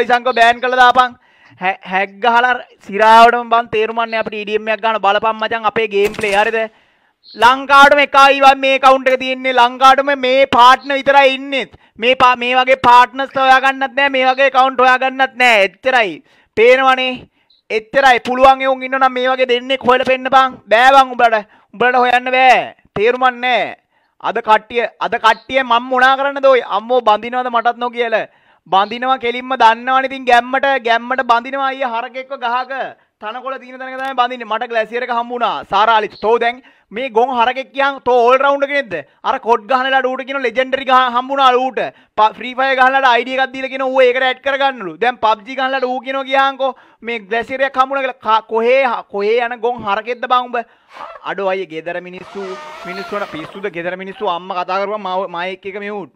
විසංක බෑන් කළ දාපන් හැක්ගහල සිරාවටම බන් තේරුමන්න අපට ඉඩියම්යක් e ගන්න බලපම් මචන් අපේ ගේම් ප්ලේ හරිද ලංකාටම එකයිවන් මේ කවුන්ට එක තියන්නේ ලංකාටම මේ පාට්න විතරයි ඉන්නෙත් මේ පා මේ වගේ පාට්නස් හොයාගන්නත් නෑ මේ වගේ කවුන්ට හොයාගන්නත් නෑ එච්චරයි පේනවනේ එච්චරයි පුළුවන් එවුන් ඉන්නනම් මේ වගේ දෙන්නේ කොහෙල පෙන්න බං බෑවන් උඹලට උඹලට හොයන්න බෑ තේරුමක් නෑ අද කට්ටිය අද කට්ටිය මම මොනා කරන්න දෝයි අම්මෝ බඳිනවද මටත් නො කියලා බඳිනවා කෙලින්ම දන්නවනේ ඉතින් ගැම්මට ගැම්මට බඳිනවා අයියා හරකෙක්ව ගහක තනකොළ තියෙන තැනක තමයි බඳින්නේ මට ග්ලැසියර් එක හම්බ වුණා සාරාලි තෝ දැන් මේ ගොන් හරකෙක් කියන් තෝ ඕල් රවුන්ඩර් කෙනෙක්ද අර කොඩ් ගහන ලඩ ඌට කියන ලෙජෙන්ඩරි ගහ හම්බ වුණා ඌට ෆ්‍රී ෆයර් ගහන ලඩ අයිඩි එකක් දීලා කියන ඌ ඒකට ඇඩ් කරගන්නලු දැන් PUBG ගහන ලඩ ඌ කියනවා ගියාන්කෝ මේ ග්ලැසියර් එකක් හම්බ වුණා කියලා කොහේ කොහේ යන ගොන් හරකෙක්ද බං උඹ අඩෝ අයියේ ගෙදර මිනිස්සු මිනිස්සුන්ට පිස්සුද ගෙදර මිනිස්සු අම්මා කතා කරපුවා මම මයික් එක මියුට්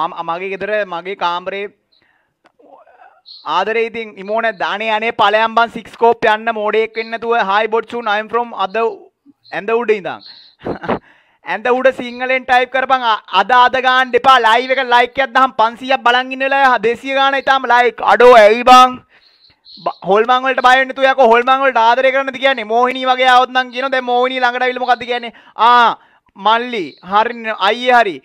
මම මගේ ගෙදර මගේ කාමරේ ආදරේ ඉතින් ඉමෝන දානේ අනේ ඵලයන් බන් 6 ස්කෝප් යන්න මෝඩෙක් වෙන්න නැතුව hi botsun i am from අද ඇඳ උඩ ඉඳන් ඇඳ උඩ සිංහලෙන් ටයිප් කරපන් අද අද ගන්න එපා ලයිව් එක ලයික් එකක් දහම් 500ක් බලන් ඉන්න වෙලාවේ 200 ගාන ඊටම ලයික් අඩෝ ඇයි බං හොල්මන් වලට බය වෙන්න තු යකෝ හොල්මන් වලට ආදරය කරන්නද කියන්නේ මෝහිනී වගේ ආවොත් නම් කියනවා දැන් මෝහිනී ළඟට අවිල මොකද්ද කියන්නේ ආ මල්ලි හරි අයියේ හරි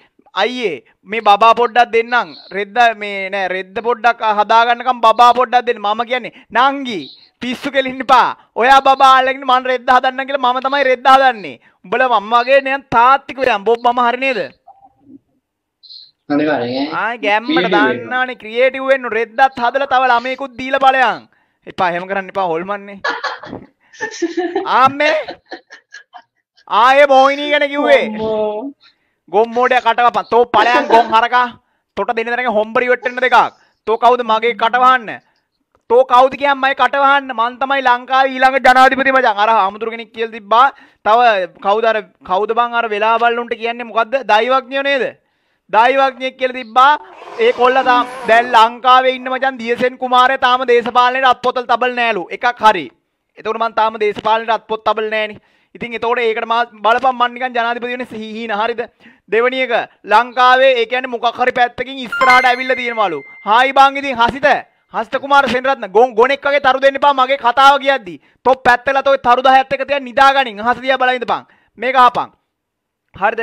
අයියේ මේ බබා පොඩ්ඩක් දෙන්නම් රෙද්ද මේ නෑ රෙද්ද පොඩ්ඩක් හදාගන්නකම් බබා පොඩ්ඩක් දෙන්න මම කියන්නේ නංගි පිස්සු කෙලින්න එපා ඔයා බබා අල්ලගෙන මම රෙද්ද හදන්න කියලා මම තමයි රෙද්ද හදන්නේ උඹලා මම වගේ නෑ තාත්තිකෝ යම් බොබ් මම හරි නේද ආයි ගැම්මට දාන්නානේ ක්‍රියේටිව් වෙන්න රෙද්දත් හදලා තව ළමයෙකුත් දීලා බලයන් එපා එහෙම කරන්න එපා හොල්මන්නේ ආම්මේ ආයේ මොහිනී ගැන කිව්වේ ගොම් මෝඩය කටව තෝ පලයන් ගොම් හරකා තොට දෙනතරක හොම්බරි වෙට්ටන දෙකක් තෝ කවුද මගේ කටවහන්න තෝ කවුද කියම්මයි කටවහන්න මන්තමයි ලංකා ඊළඟ ජනාධිපති මචං අර අමුතුරු කෙනෙක් කියල තිබ්බා තව කවුද අර කවුද බං අර වෙලාවල්ලුන්ට කියන්නේ මොකද්ද දෛවඥයෝ නේද දෛවඥයෙක් කියලා තිබ්බා ඒ කොල්ල තාම දැන් ලංකාවේ ඉන්න මචං දියසෙන් කුමාරයා තාම දේශපාලනයේ අත්පොතල් තබල නෑලු එකක් හරි එතකොට මං තාම දේශපාලනයේ අත්පොත් තබල නෑනේ ඉතින් එතකොට ඒකට මා බලපම් මන් නිකන් ජනාධිපති වෙන්නේ හිහින හරියද දෙවනි එක ලංකාවේ ඒ කියන්නේ මොකක් හරි පැත්තකින් ඉස්සරහට ඇවිල්ලා තියෙනවලු. හායි බං ඉතින් හසිත. හසිත කුමාර සෙන්රත්න ගොන් ගොනෙක් වගේ තරු දෙන්න එපා මගේ කතාව කියද්දි. තොප් පැත්තලත් ඔය තරු 10ත් එක තියන් නිදාගනින්. හසිත දිහා බලන් ඉඳපන්. මේක අහපන්. හරිද?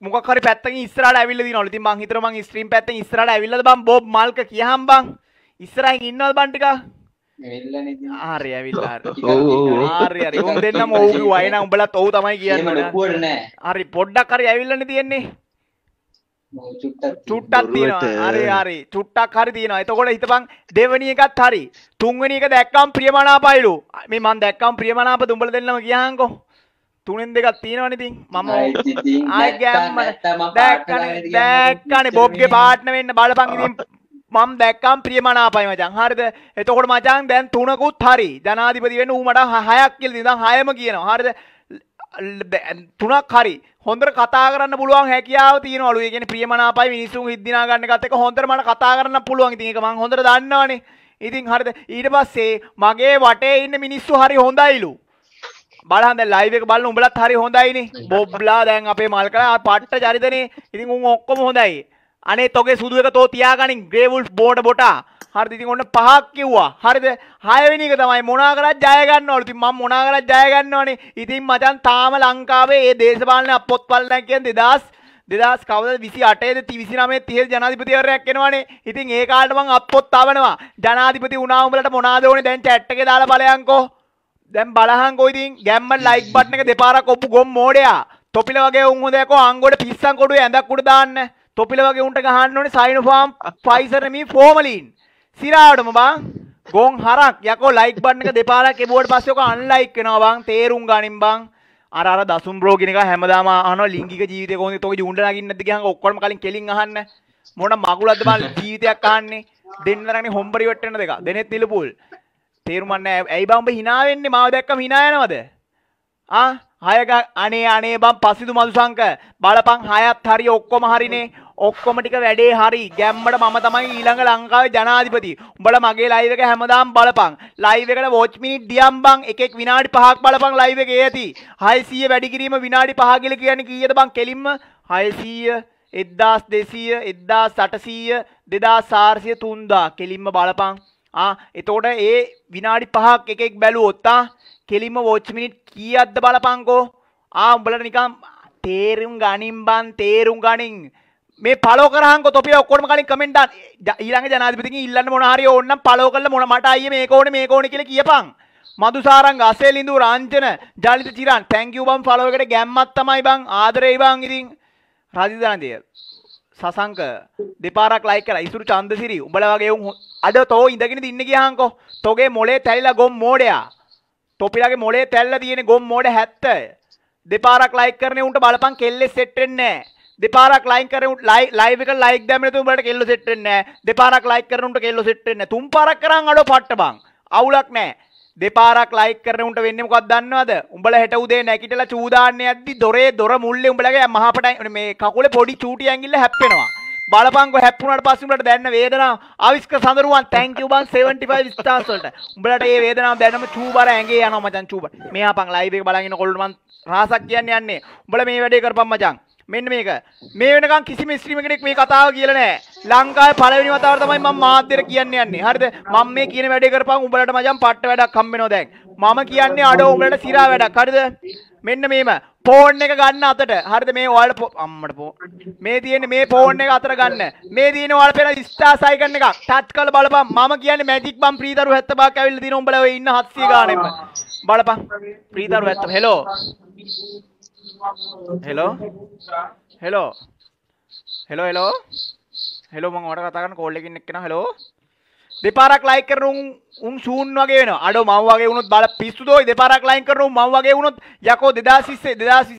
මොකක් හරි පැත්තකින් ඉස්සරහට ඇවිල්ලා තියෙනවලු. ඉතින් මං හිතර මං ස්ට්‍රීම් පැත්තෙන් ඉස්සරහට ඇවිල්ලාද බං බොබ් මල්ක කියහම් බං. ඉස්සරහින් ඉන්නවද බං ටිකක්? ආරය ඇවිල්ලා ආරය හරි උන් දෙන්නම ඔහුගේ වයන උඹලත් ඔහු තමයි කියන්න හරි පොඩ්ඩක් හරි ඇවිල්ලන්න තියෙන්නේ චුට්ටක් තියෙනවා හරි හරි චුට්ටක් හරි තියෙනවා එතකොට හිතපන් දෙවැනි එකත් හරි තුන්වෙනි එක දැක්කම් ප්‍රියමනාපයිලු මේ මං දැක්කම් ප්‍රියමනාප දුඹල දෙන්නම ගියාංකෝ තුනෙන් දෙකක් තියෙනවනේ ඉතින් මම ආයි ගෑම්ම දැක්කනේ දැක්කනේ බොබ්ගේ පාර්ට්නර් වෙන්න බලපන් ඉතින් මම දැක්කම් ප්‍රියමනාපයි මචං. හරිද? එතකොට මචං දැන් තුනකුත් හරි. ජනාධිපති වෙන්න ඌ මට හයක් කියලා දෙනවා. හයම කියනවා. හරිද? තුනක් හරි හොඳට කතා කරන්න පුළුවන් හැකියාව තියෙනවලු. ඒ කියන්නේ ප්‍රියමනාපයි මිනිසුන් හිද්දිනා ගන්න එකත් එක්ක හොඳට මට කතා කරන්න පුළුවන්. ඉතින් ඒක මම හොඳට දන්නවනේ. ඉතින් හරිද? ඊට පස්සේ මගේ වටේ ඉන්න මිනිස්සු හරි හොඳයිලු. බලහන් දැන් ලයිව් එක බලන උඹලත් හරි හොඳයිනේ. බොබ්ලා දැන් අපේ මල්කලා පට්ට චරිතනේ. ඉතින් උන් ඔක්කොම හොඳයි. අනේ තොගේ සුදු එක තෝ තියාගනින් ග්‍රේවුල්ස් බෝට බොටා හරිද ඉතින් ඔන්න පහක් කිව්වා හරිද හයවෙනි එක තමයි මොනා කරත් ජය ගන්නවලු ඉතින් මම මොනා කරත් ජය ගන්නවනේ ඉතින් මචන් තාම ලංකාවේ මේ දේශපාලන අපොත්පල් නැහැ කියන 2000 දෙදස් කවද විසි අටේද තිවිසි නමේ තිහෙල් ජනාධිපතිවරයක් එෙනවානේ ඉතින් ඒ කාලට මං අපොත්තාවනවා ජනාධිපති උනාවමලට මොනාදෝන දැන් චැට්ටක දාල බලයන්කෝ දැම් බලහන්කොයිතින් ගැම්ම ලයික් බට්න එක දෙපාරක් ඔප්පු ගොම් මෝඩයා තොපිල වගේ උන්හදකෝ අංගොට පිස්සංකොඩු ඇඳක්කුට දාන්න තොපිල වගේ උන්ට ගහන්න ඕනේ සයිනෝෆාම් ෆයිසර් මේ ෆෝමලින් සිරාවටම බං ගොන් හරක් යකෝ ලයික් බටන් එක දෙපාරක් එබුවට පස්සේ ඔක අන්ලයික් වෙනවා බං තේරුම් ගනින් බං අර අර දසුම් බ්‍රෝ කියන එක හැමදාම අහනවා ලිංගික ජීවිතේ කොහොමද තෝගේ ජුණ්ඩ නගින්න නැද්ද ගහන් ඔක්කොම කලින් කෙලින් අහන්න මොන මගුලක්ද බං ජීවිතයක් අහන්නේ දෙන්නරනේ හොම්බරි වෙට්ටෙන දෙක දෙනෙත් තිලපුල් තේරුම් ගන්න ඇයි බං ඔබ hina වෙන්නේ මාව දැක්කම hina යනවද ආ හයක අනේ අනේ බම් පසිදු මදුසංක බලපං හයත් හරි ඔක්කොම හරිනේ ඔක්කොම ටික වැඩේ හරි ගැම්මට මම තමයි ඊළඟ ලංකාවේ ජනාධිපති. උඹලා මගේ ලයිව් එක හැමදාම බලපන්. ලයිව් එකට වොච් මිනිත් දියම් බං එකෙක් විනාඩි 5ක් බලපන් ලයිව් එකේ ඇති. 600 වැඩි කිරීම විනාඩි 5 කියලා කියන්නේ කීයද බං කෙලින්ම 600 1200 1800 2400 3000 කෙලින්ම බලපන්. එතෝට ඒ විනාඩි පහක් එකෙක් බැලු ඔත්තා කෙලිම වෝච්මිනිට් කිය අද්ද බලපංකෝ ආ උඹලට නිකම් තේරුම් ගනින් බන් තේරුම් ගනින් මේ පලෝ කරහක තොපිය ඔක්කොම කලින් කමෙන්ට ඊළඟ ජනාධිපති ඉල්ලන්න මොනහරි ඕන්න පලෝ කරල මොන මට අය මේ ඕන මේ ඕන කියල කියපං මදුසාරං අසේලින්දු රංජන ජලිත චිරන් තැංකියු බම් පලෝකට ගැම්මත් තමයි බං ආදරේ බං ඉතින් රජධනතිය සසංක දෙපාරක් ලයික් කරලා ඉසුරු චන්දසිරි උඹලා වගේ උන් අද තෝ ඉඳගෙන ඉන්න ගියාන්කෝ තෝගේ මොලේ තැලිලා ගොම් මෝඩයා තොපිලාගේ මොලේ තැල්ලා තියෙන ගොම් මෝඩ 70 දෙපාරක් ලයික් කරනේ උන්ට බලපන් කෙල්ලේ සෙට් වෙන්නේ දෙපාරක් ලයික් කරේ උන්ට ලයිව් එක ලයික් දැම්ම නැතුව උඹලට කෙල්ලෝ සෙට් වෙන්නේ දෙපාරක් ලයික් කරන උන්ට කෙල්ලෝ සෙට් වෙන්නේ තුන් පාරක් කරන් අඩෝ පට්ට බං අවුලක් නැහැ දෙපාරක් ලයික් කරන උන්ට වෙන්නේ මොකක්ද දන්නවද? උඹලා හෙට උදේ නැගිටලා චූ දාන්න යද්දි දොරේ දොර මුල්ලේ උඹලගේ මහපට මේ කකුලේ පොඩි චූටි ඇඟිල්ල හැප්පෙනවා. බලපංකො හැප්පුණාට පස්සේ උඹලට දැනන වේදනාව ආවිස්ක සඳරුවන් thank you බං 75 stars වලට. උඹලට මේ වේදනාව දැනම චූබර ඇඟේ යනවා මචං චූබර. මෙහා පං ලයිව් එක බලන් ඉන්න කොල්ලෝ මං රහසක් කියන්නේ යන්නේ. උඹලා මේ වැඩේ කරපම් මචං. මෙන්න මේක මේ වෙනකම් කිසිම ස්ත්‍රීම කෙනෙක් මේ කතාව කියලා නැහැ ලංකාවේ පළවෙනි වතාවට තමයි මම මාධ්‍යට කියන්න යන්නේ හරිද මම මේ කියන වැඩේ කරපන් උඹලට මචං පට්ට වැඩක් හම්බ වෙනවා දැන් මම කියන්නේ අඩෝ උඹලට සිරා වැඩක් හරිද මෙන්න මේම ෆෝන් එක ගන්න අතට හරිද මේ ඔයාලට අම්මට පෝ මේ තියෙන්නේ මේ ෆෝන් එක අතට ගන්න මේ තියෙන ඔයාලා පෙර ස්ටාර් සයිකන් එකක් ටච් කරලා බලපන් මම කියන්නේ මැජික් බම් ප්‍රීතරු 75ක් ඇවිල්ලා දින උඹලා ඔය ඉන්න 700 ගානෙම බලපන් ප්‍රීතරු 70 hello hello hello hello hello hello මං ඔයාලට කතා කරන කෝල් එකකින් එක්කන හෙලෝ දෙපාරක් ලයික් කරන උන් උන් ශූන් වගේ වෙනවා අඩෝ මම වගේ වුණොත් බල පිස්සු දෝයි දෙපාරක් ලයික් කරන උන් මම වගේ වුණොත් යකෝ 2020 2020